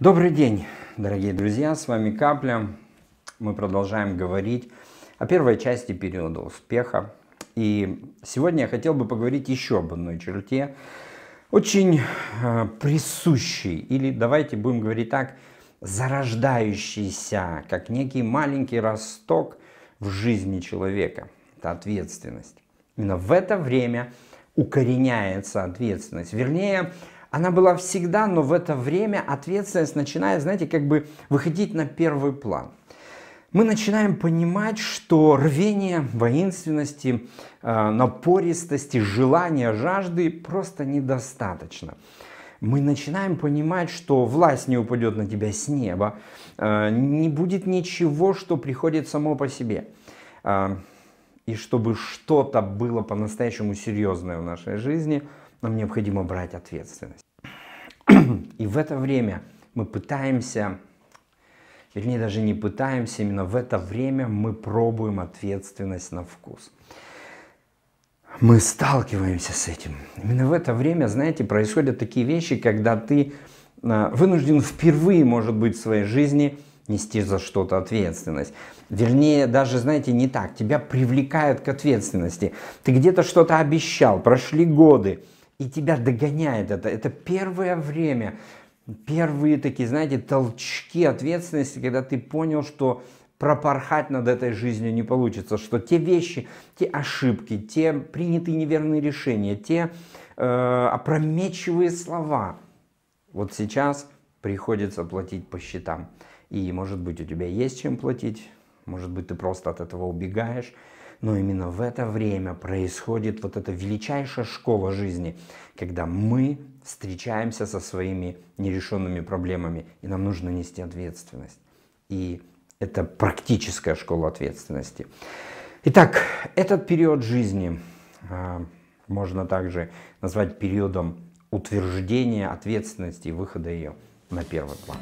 Добрый день, дорогие друзья, с вами Капля. Мы продолжаем говорить о первой части периода успеха. И сегодня я хотел бы поговорить еще об одной черте, очень э, присущей, или давайте будем говорить так, зарождающейся, как некий маленький росток в жизни человека. Это ответственность. Именно в это время укореняется ответственность. Вернее, она была всегда, но в это время ответственность начинает, знаете, как бы выходить на первый план. Мы начинаем понимать, что рвение воинственности, э, напористости, желания, жажды просто недостаточно. Мы начинаем понимать, что власть не упадет на тебя с неба, э, не будет ничего, что приходит само по себе. Э, и чтобы что-то было по-настоящему серьезное в нашей жизни – нам необходимо брать ответственность. И в это время мы пытаемся, вернее даже не пытаемся, именно в это время мы пробуем ответственность на вкус. Мы сталкиваемся с этим. Именно в это время, знаете, происходят такие вещи, когда ты а, вынужден впервые, может быть, в своей жизни нести за что-то ответственность. Вернее, даже, знаете, не так. Тебя привлекают к ответственности. Ты где-то что-то обещал, прошли годы, и тебя догоняет это. Это первое время, первые такие, знаете, толчки ответственности, когда ты понял, что пропорхать над этой жизнью не получится, что те вещи, те ошибки, те принятые неверные решения, те э, опрометчивые слова, вот сейчас приходится платить по счетам. И, может быть, у тебя есть чем платить, может быть, ты просто от этого убегаешь, но именно в это время происходит вот эта величайшая школа жизни, когда мы встречаемся со своими нерешенными проблемами, и нам нужно нести ответственность. И это практическая школа ответственности. Итак, этот период жизни э, можно также назвать периодом утверждения ответственности и выхода ее на первый план.